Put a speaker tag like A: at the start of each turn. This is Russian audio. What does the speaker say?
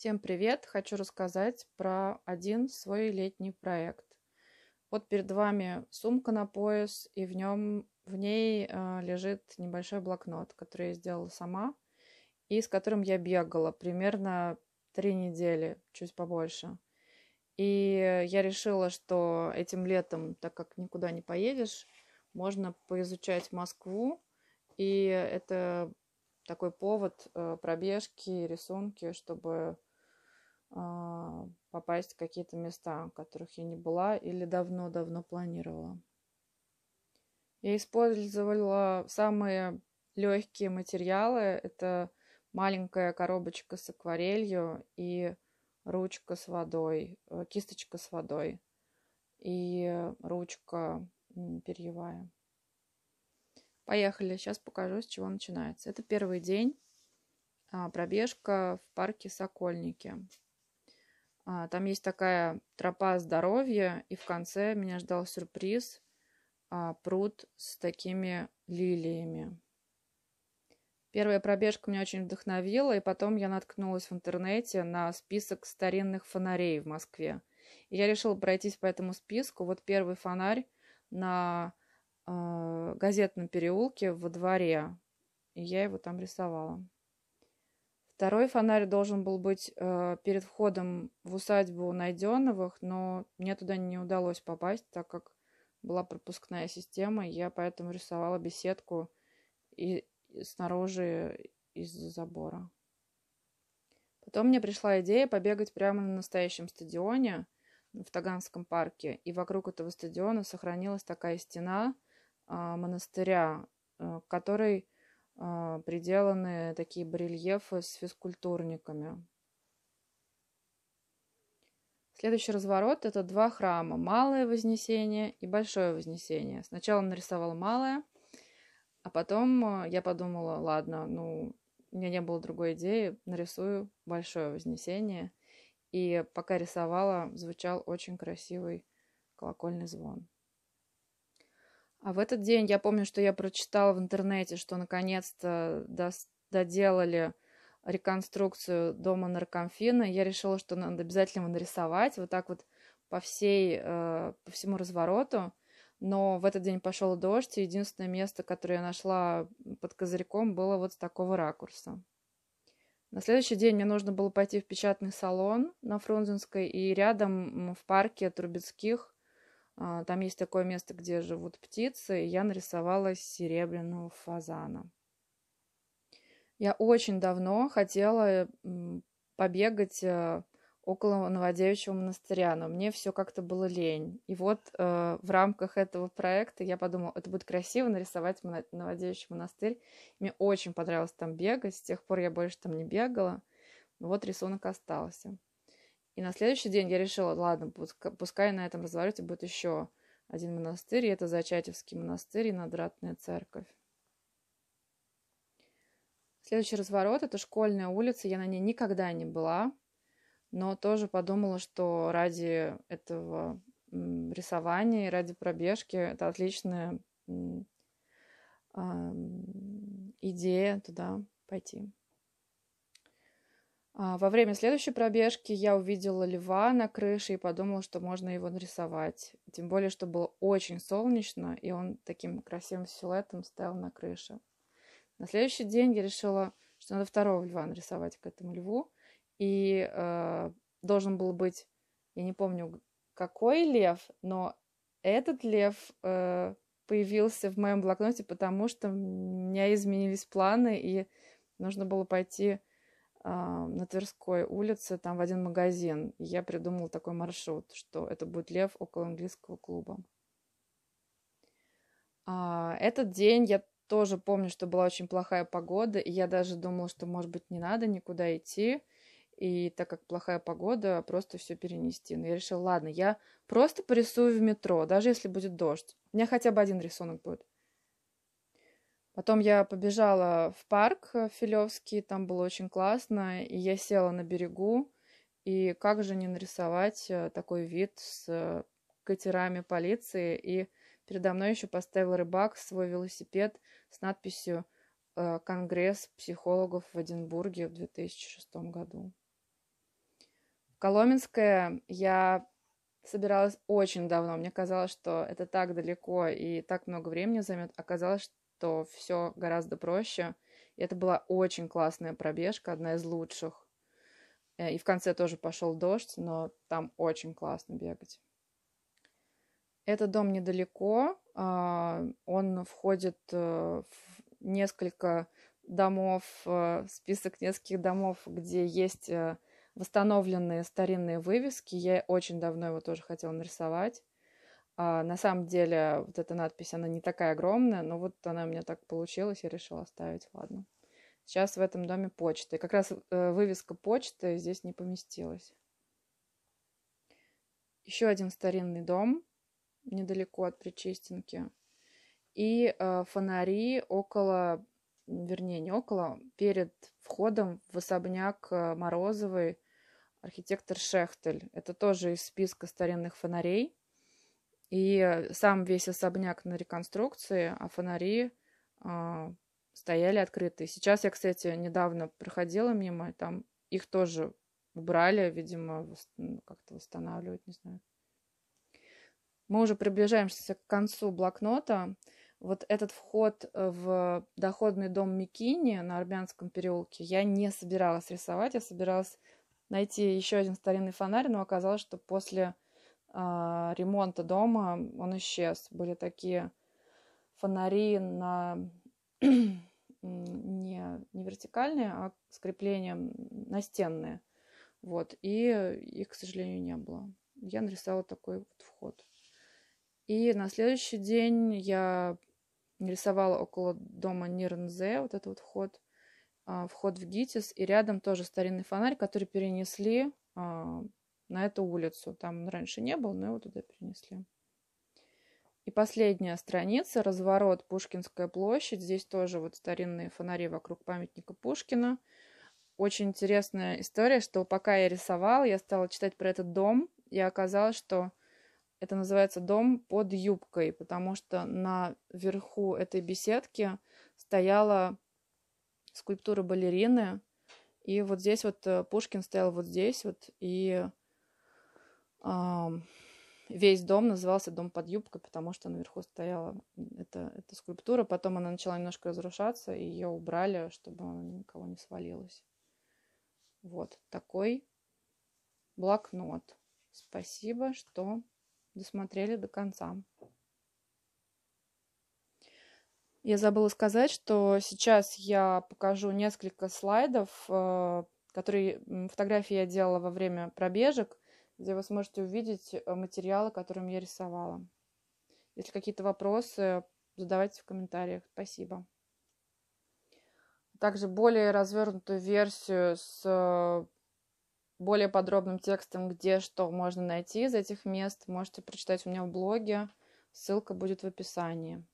A: Всем привет! Хочу рассказать про один свой летний проект. Вот перед вами сумка на пояс, и в нем в ней э, лежит небольшой блокнот, который я сделала сама, и с которым я бегала примерно три недели, чуть побольше. И я решила, что этим летом, так как никуда не поедешь, можно поизучать Москву. И это такой повод э, пробежки, рисунки, чтобы а, попасть в какие-то места, в которых я не была или давно-давно планировала. Я использовала самые легкие материалы. Это маленькая коробочка с акварелью и ручка с водой, э, кисточка с водой и ручка перьевая. Поехали, сейчас покажу, с чего начинается. Это первый день а, пробежка в парке Сокольники. А, там есть такая тропа здоровья, и в конце меня ждал сюрприз а, пруд с такими лилиями. Первая пробежка меня очень вдохновила, и потом я наткнулась в интернете на список старинных фонарей в Москве. И я решила пройтись по этому списку. Вот первый фонарь на э, газетном переулке во дворе. И я его там рисовала. Второй фонарь должен был быть э, перед входом в усадьбу Найденовых, но мне туда не удалось попасть, так как была пропускная система. Я поэтому рисовала беседку и, и снаружи из забора. Потом мне пришла идея побегать прямо на настоящем стадионе в Таганском парке. И вокруг этого стадиона сохранилась такая стена э, монастыря, э, к а, приделаны такие барельефы с физкультурниками. Следующий разворот – это два храма – Малое Вознесение и Большое Вознесение. Сначала нарисовала Малое, а потом а, я подумала, ладно, ну, у меня не было другой идеи, нарисую Большое Вознесение. И пока рисовала, звучал очень красивый колокольный звон. А в этот день я помню, что я прочитала в интернете, что наконец-то доделали реконструкцию дома наркомфина. Я решила, что надо обязательно его нарисовать вот так вот по всей, э, по всему развороту. Но в этот день пошел дождь, и единственное место, которое я нашла под козырьком, было вот с такого ракурса. На следующий день мне нужно было пойти в печатный салон на Фрунзенской, и рядом в парке Трубецких а, там есть такое место, где живут птицы, и я нарисовала серебряного фазана. Я очень давно хотела побегать э, около Новодевичьего монастыря, но мне все как-то было лень. И вот э, в рамках этого проекта я подумала, это будет красиво нарисовать моно- Новодевичий монастырь. Мне очень понравилось там бегать, с тех пор я больше там не бегала. Вот рисунок остался. И на следующий день я решила, ладно, пускай на этом развороте будет еще один монастырь, и это Зачатевский монастырь и Надратная церковь. Следующий разворот – это школьная улица. Я на ней никогда не была, но тоже подумала, что ради этого рисования и ради пробежки это отличная идея туда пойти. А, во время следующей пробежки я увидела льва на крыше и подумала, что можно его нарисовать. Тем более, что было очень солнечно, и он таким красивым силуэтом стоял на крыше. На следующий день я решила, что надо второго льва нарисовать к этому льву. И э, должен был быть, я не помню, какой лев, но этот лев э, появился в моем блокноте, потому что у меня изменились планы, и нужно было пойти а, на Тверской улице, там в один магазин. я придумала такой маршрут, что это будет лев около английского клуба. А, этот день я тоже помню, что была очень плохая погода, и я даже думала, что, может быть, не надо никуда идти, и так как плохая погода, просто все перенести. Но я решила, ладно, я просто порисую в метро, даже если будет дождь. У меня хотя бы один рисунок будет. Потом я побежала в парк э, Филевский, там было очень классно, и я села на берегу, и как же не нарисовать э, такой вид с э, катерами полиции, и передо мной еще поставил рыбак свой велосипед с надписью «Конгресс психологов в Эдинбурге в 2006 году». В Коломенское я собиралась очень давно. Мне казалось, что это так далеко и так много времени займет. Оказалось, то все гораздо проще. И это была очень классная пробежка, одна из лучших. Э, и в конце тоже пошел дождь, но там очень классно бегать. Этот дом недалеко, а, он входит э, в несколько домов, э, список нескольких домов, где есть восстановленные старинные вывески. Я очень давно его тоже хотела нарисовать. А, на самом деле, вот эта надпись, она не такая огромная, но вот она у меня так получилась, я решила оставить, ладно. Сейчас в этом доме почта. И как раз э, вывеска почты здесь не поместилась. Еще один старинный дом, недалеко от Причистенки. И э, фонари около, вернее, не около, перед входом в особняк э, Морозовой архитектор Шехтель. Это тоже из списка старинных фонарей – и сам весь особняк на реконструкции, а фонари э, стояли открытые. Сейчас я, кстати, недавно проходила мимо, там их тоже убрали, видимо, ну, как-то восстанавливать, не знаю. Мы уже приближаемся к концу блокнота. Вот этот вход в доходный дом Микини на Армянском переулке я не собиралась рисовать, я собиралась найти еще один старинный фонарь, но оказалось, что после а, ремонта дома он исчез. Были такие фонари на не, не вертикальные, а с креплением настенные. Вот. И их, к сожалению, не было. Я нарисовала такой вот вход. И на следующий день я нарисовала около дома Нирнзе, вот этот вот вход, а, вход в ГИТИС, и рядом тоже старинный фонарь, который перенесли а, на эту улицу. Там он раньше не был, но его туда перенесли. И последняя страница, разворот Пушкинская площадь. Здесь тоже вот старинные фонари вокруг памятника Пушкина. Очень интересная история, что пока я рисовала, я стала читать про этот дом, и оказалось, что это называется дом под юбкой, потому что на верху этой беседки стояла скульптура балерины, и вот здесь вот э, Пушкин стоял вот здесь вот, и весь дом назывался «Дом под юбкой», потому что наверху стояла эта, эта скульптура. Потом она начала немножко разрушаться, и ее убрали, чтобы она никого не свалилась. Вот такой блокнот. Спасибо, что досмотрели до конца. Я забыла сказать, что сейчас я покажу несколько слайдов, э, которые фотографии я делала во время пробежек – где вы сможете увидеть э, материалы, которыми я рисовала. Если какие-то вопросы, задавайте в комментариях. Спасибо. Также более развернутую версию с э, более подробным текстом, где что можно найти из этих мест, можете прочитать у меня в блоге. Ссылка будет в описании.